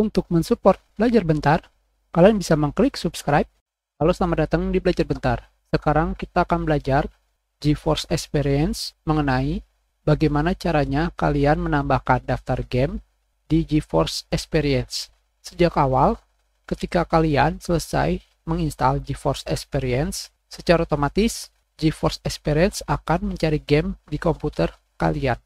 Untuk mensupport Belajar Bentar, kalian bisa mengklik subscribe. Halo, selamat datang di Belajar Bentar. Sekarang kita akan belajar GeForce Experience mengenai bagaimana caranya kalian menambahkan daftar game di GeForce Experience. Sejak awal, ketika kalian selesai menginstal GeForce Experience, secara otomatis GeForce Experience akan mencari game di komputer kalian.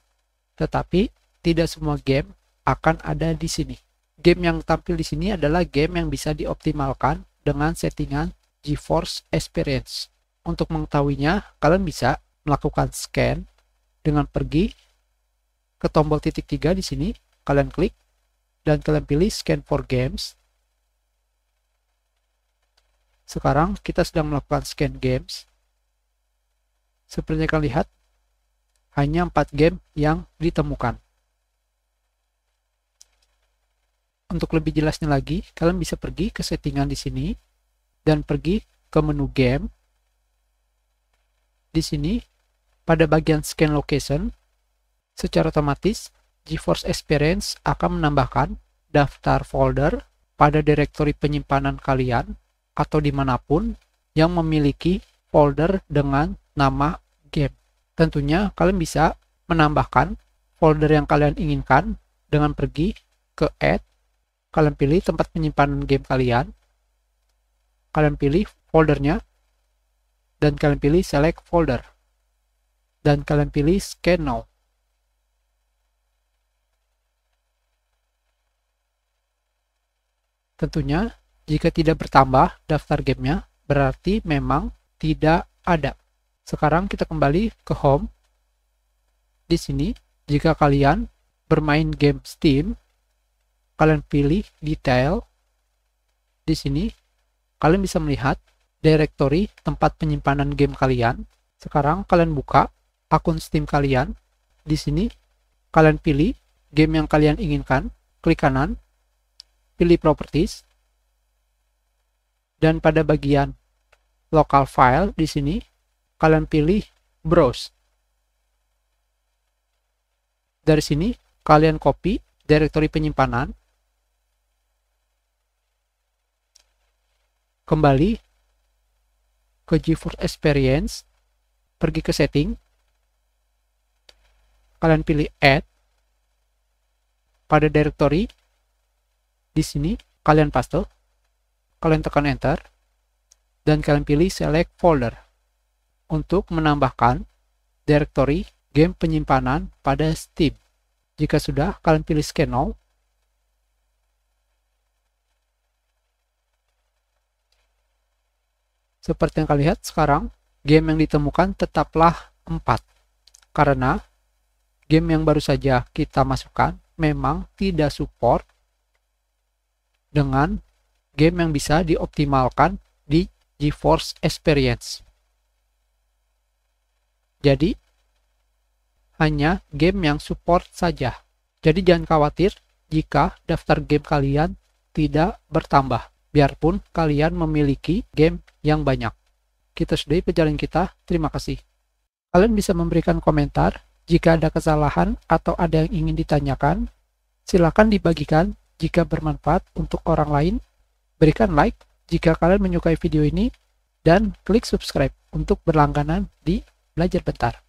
Tetapi, tidak semua game akan ada di sini game yang tampil di sini adalah game yang bisa dioptimalkan dengan settingan GeForce Experience. Untuk mengetahuinya, kalian bisa melakukan scan dengan pergi ke tombol titik tiga di sini, kalian klik, dan kalian pilih scan for games. Sekarang kita sedang melakukan scan games. Seperti yang kalian lihat, hanya 4 game yang ditemukan. untuk lebih jelasnya lagi, kalian bisa pergi ke settingan di sini dan pergi ke menu game. Di sini pada bagian scan location secara otomatis GeForce Experience akan menambahkan daftar folder pada direktori penyimpanan kalian atau dimanapun yang memiliki folder dengan nama game. Tentunya kalian bisa menambahkan folder yang kalian inginkan dengan pergi ke add kalian pilih tempat penyimpanan game kalian kalian pilih foldernya dan kalian pilih select folder dan kalian pilih scan now tentunya jika tidak bertambah daftar gamenya berarti memang tidak ada sekarang kita kembali ke home di sini jika kalian bermain game Steam kalian pilih detail di sini kalian bisa melihat directory tempat penyimpanan game kalian. Sekarang kalian buka akun Steam kalian. Di sini kalian pilih game yang kalian inginkan, klik kanan, pilih properties. Dan pada bagian local file di sini kalian pilih browse. Dari sini kalian copy directory penyimpanan kembali ke GeForce Experience, pergi ke setting, kalian pilih add pada directory di sini kalian paste, kalian tekan enter, dan kalian pilih select folder untuk menambahkan directory game penyimpanan pada Steam. Jika sudah, kalian pilih scan all Seperti yang kalian lihat sekarang, game yang ditemukan tetaplah 4. Karena game yang baru saja kita masukkan memang tidak support dengan game yang bisa dioptimalkan di GeForce Experience. Jadi, hanya game yang support saja. Jadi jangan khawatir jika daftar game kalian tidak bertambah biarpun kalian memiliki game yang banyak. Kita sudahi perjalanan kita, terima kasih. Kalian bisa memberikan komentar jika ada kesalahan atau ada yang ingin ditanyakan. Silakan dibagikan jika bermanfaat untuk orang lain. Berikan like jika kalian menyukai video ini dan klik subscribe untuk berlangganan di Belajar Bentar.